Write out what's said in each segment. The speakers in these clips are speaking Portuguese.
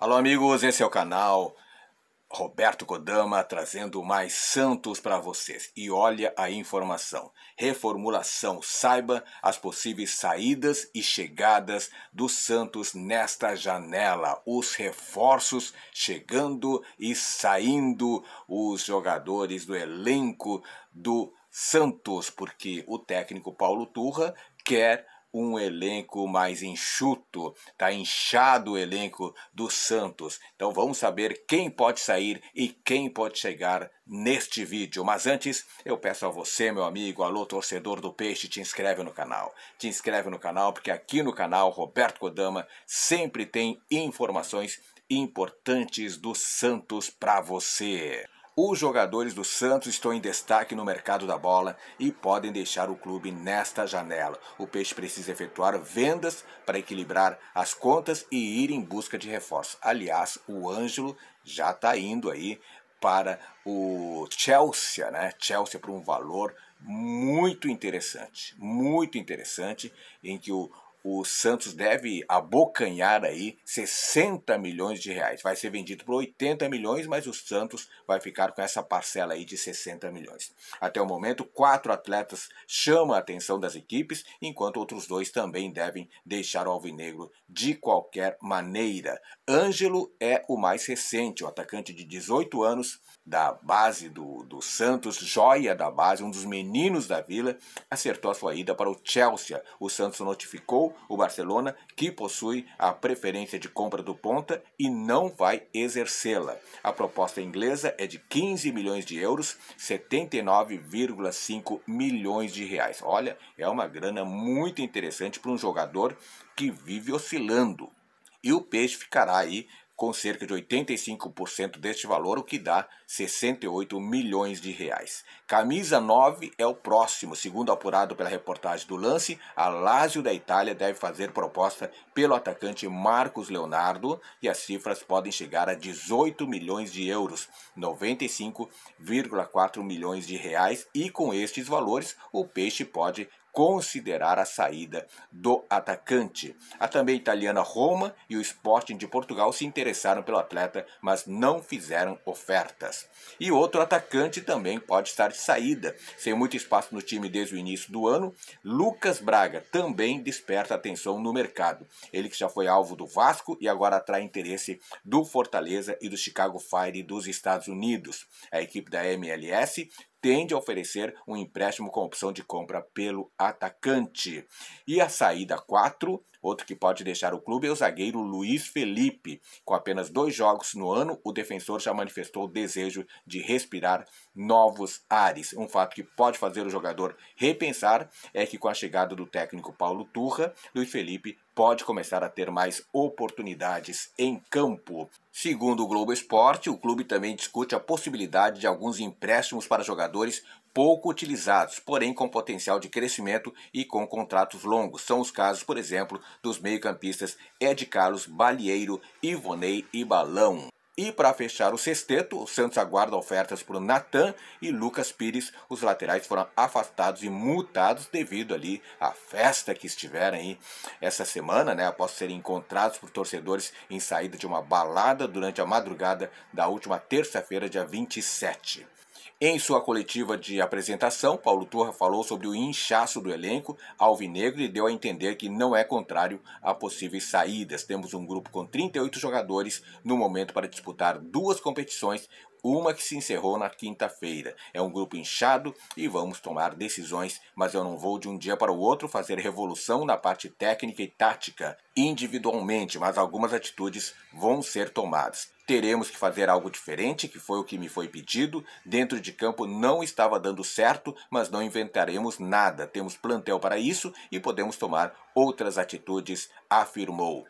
Alô, amigos, esse é o canal Roberto Kodama trazendo mais santos para vocês. E olha a informação: reformulação. Saiba as possíveis saídas e chegadas do santos nesta janela. Os reforços chegando e saindo, os jogadores do elenco do Santos, porque o técnico Paulo Turra quer um elenco mais enxuto, tá inchado o elenco do Santos. Então vamos saber quem pode sair e quem pode chegar neste vídeo. Mas antes, eu peço a você, meu amigo, alô torcedor do Peixe, te inscreve no canal. Te inscreve no canal porque aqui no canal Roberto Kodama sempre tem informações importantes do Santos para você. Os jogadores do Santos estão em destaque no mercado da bola e podem deixar o clube nesta janela. O Peixe precisa efetuar vendas para equilibrar as contas e ir em busca de reforço. Aliás, o Ângelo já está indo aí para o Chelsea, né? Chelsea por um valor muito interessante, muito interessante, em que o, o Santos deve abocanhar aí 60 milhões de reais. Vai ser vendido por 80 milhões, mas o Santos vai ficar com essa parcela aí de 60 milhões. Até o momento, quatro atletas chamam a atenção das equipes, enquanto outros dois também devem deixar o Alvinegro de qualquer maneira. Ângelo é o mais recente, o atacante de 18 anos da base do, do Santos, joia da base, um dos meninos da vila, acertou a sua ida para o Chelsea. O Santos notificou o Barcelona, que possui a preferência de compra do ponta e não vai exercê-la. A proposta inglesa é de 15 milhões de euros, 79,5 milhões de reais. Olha, é uma grana muito interessante para um jogador que vive oscilando. E o Peixe ficará aí com cerca de 85% deste valor, o que dá 68 milhões de reais. Camisa 9 é o próximo, segundo apurado pela reportagem do Lance, a Lazio da Itália deve fazer proposta pelo atacante Marcos Leonardo e as cifras podem chegar a 18 milhões de euros, 95,4 milhões de reais e com estes valores o Peixe pode considerar a saída do atacante. A também italiana Roma e o Sporting de Portugal se interessaram pelo atleta, mas não fizeram ofertas. E outro atacante também pode estar de saída, sem muito espaço no time desde o início do ano, Lucas Braga também desperta atenção no mercado. Ele que já foi alvo do Vasco e agora atrai interesse do Fortaleza e do Chicago Fire dos Estados Unidos. A equipe da MLS tende a oferecer um empréstimo com opção de compra pelo atacante. E a saída 4, Outro que pode deixar o clube é o zagueiro Luiz Felipe. Com apenas dois jogos no ano, o defensor já manifestou o desejo de respirar novos ares. Um fato que pode fazer o jogador repensar é que com a chegada do técnico Paulo Turra, Luiz Felipe pode começar a ter mais oportunidades em campo. Segundo o Globo Esporte, o clube também discute a possibilidade de alguns empréstimos para jogadores pouco utilizados, porém com potencial de crescimento e com contratos longos. São os casos, por exemplo, dos meio-campistas Ed Carlos, Balieiro, Ivonei e Balão. E para fechar o sexteto, o Santos aguarda ofertas por Natan e Lucas Pires. Os laterais foram afastados e multados devido ali à festa que estiveram aí essa semana, né? Após serem encontrados por torcedores em saída de uma balada durante a madrugada da última terça-feira, dia 27. Em sua coletiva de apresentação, Paulo Turra falou sobre o inchaço do elenco alvinegro e deu a entender que não é contrário a possíveis saídas. Temos um grupo com 38 jogadores no momento para disputar duas competições, uma que se encerrou na quinta-feira. É um grupo inchado e vamos tomar decisões, mas eu não vou de um dia para o outro fazer revolução na parte técnica e tática individualmente, mas algumas atitudes vão ser tomadas. Teremos que fazer algo diferente, que foi o que me foi pedido. Dentro de campo não estava dando certo, mas não inventaremos nada. Temos plantel para isso e podemos tomar outras atitudes, afirmou.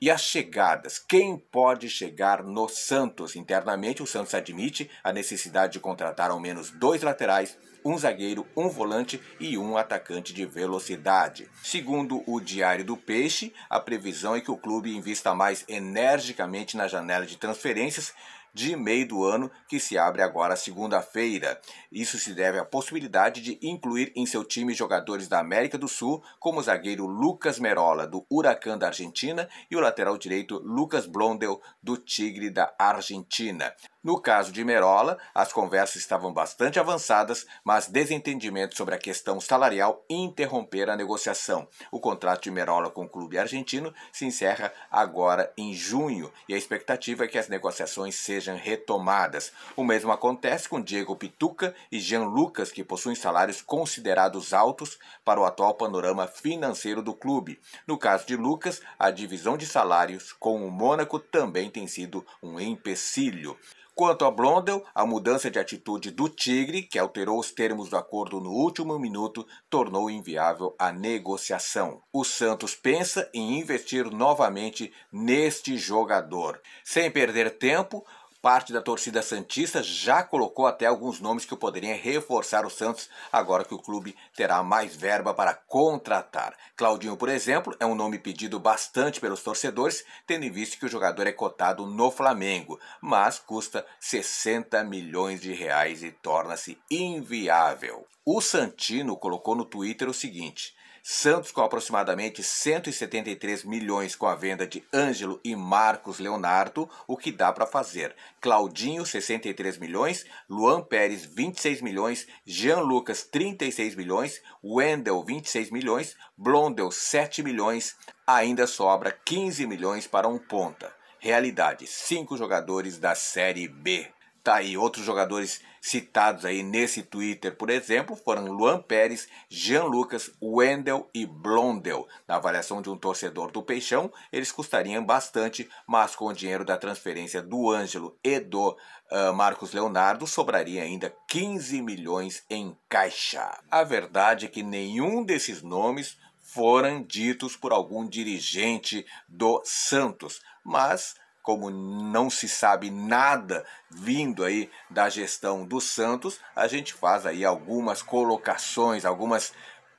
E as chegadas? Quem pode chegar no Santos? Internamente, o Santos admite a necessidade de contratar ao menos dois laterais, um zagueiro, um volante e um atacante de velocidade. Segundo o Diário do Peixe, a previsão é que o clube invista mais energicamente na janela de transferências de meio do ano, que se abre agora segunda-feira. Isso se deve à possibilidade de incluir em seu time jogadores da América do Sul, como o zagueiro Lucas Merola, do Huracan da Argentina, e o lateral direito Lucas Blondel, do Tigre da Argentina. No caso de Merola, as conversas estavam bastante avançadas, mas desentendimentos sobre a questão salarial interromperam a negociação. O contrato de Merola com o clube argentino se encerra agora em junho e a expectativa é que as negociações sejam retomadas. O mesmo acontece com Diego Pituca e Jean Lucas, que possuem salários considerados altos para o atual panorama financeiro do clube. No caso de Lucas, a divisão de salários com o Mônaco também tem sido um empecilho. Quanto a Blondel, a mudança de atitude do Tigre, que alterou os termos do acordo no último minuto, tornou inviável a negociação. O Santos pensa em investir novamente neste jogador. Sem perder tempo, Parte da torcida Santista já colocou até alguns nomes que poderiam reforçar o Santos agora que o clube terá mais verba para contratar. Claudinho, por exemplo, é um nome pedido bastante pelos torcedores, tendo em vista que o jogador é cotado no Flamengo, mas custa 60 milhões de reais e torna-se inviável. O Santino colocou no Twitter o seguinte: Santos com aproximadamente 173 milhões com a venda de Ângelo e Marcos Leonardo, o que dá para fazer. Claudinho 63 milhões, Luan Pérez 26 milhões, Jean Lucas 36 milhões, Wendel 26 milhões, Blondel 7 milhões, ainda sobra 15 milhões para um ponta. Realidade, cinco jogadores da Série B. Tá aí outros jogadores Citados aí nesse Twitter, por exemplo, foram Luan Pérez, Jean Lucas, Wendel e Blondel. Na avaliação de um torcedor do Peixão, eles custariam bastante, mas com o dinheiro da transferência do Ângelo e do uh, Marcos Leonardo, sobraria ainda 15 milhões em caixa. A verdade é que nenhum desses nomes foram ditos por algum dirigente do Santos, mas como não se sabe nada vindo aí da gestão do Santos, a gente faz aí algumas colocações, algumas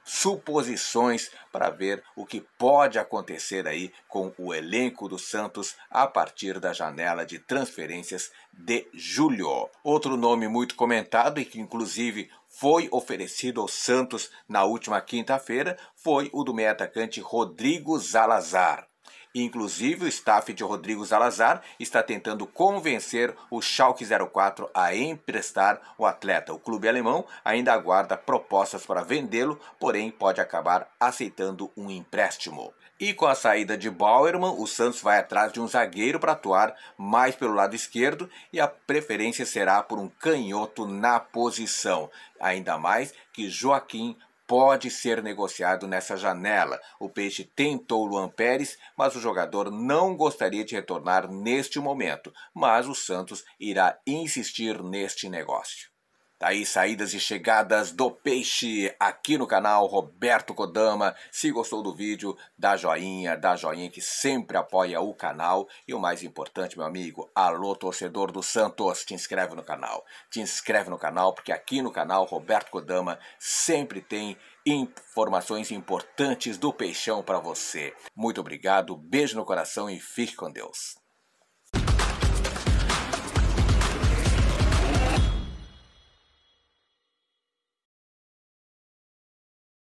suposições para ver o que pode acontecer aí com o elenco do Santos a partir da janela de transferências de julho. Outro nome muito comentado e que inclusive foi oferecido ao Santos na última quinta-feira foi o do meio-atacante Rodrigo Zalazar. Inclusive, o staff de Rodrigo Salazar está tentando convencer o Schalke 04 a emprestar o atleta. O clube alemão ainda aguarda propostas para vendê-lo, porém pode acabar aceitando um empréstimo. E com a saída de Bauerman, o Santos vai atrás de um zagueiro para atuar mais pelo lado esquerdo e a preferência será por um canhoto na posição. Ainda mais que Joaquim pode ser negociado nessa janela. O Peixe tentou Luan Pérez, mas o jogador não gostaria de retornar neste momento. Mas o Santos irá insistir neste negócio. Tá aí saídas e chegadas do peixe aqui no canal Roberto Kodama. Se gostou do vídeo, dá joinha, dá joinha que sempre apoia o canal. E o mais importante, meu amigo, alô torcedor do Santos, te inscreve no canal. Te inscreve no canal porque aqui no canal Roberto Kodama sempre tem informações importantes do peixão para você. Muito obrigado, beijo no coração e fique com Deus.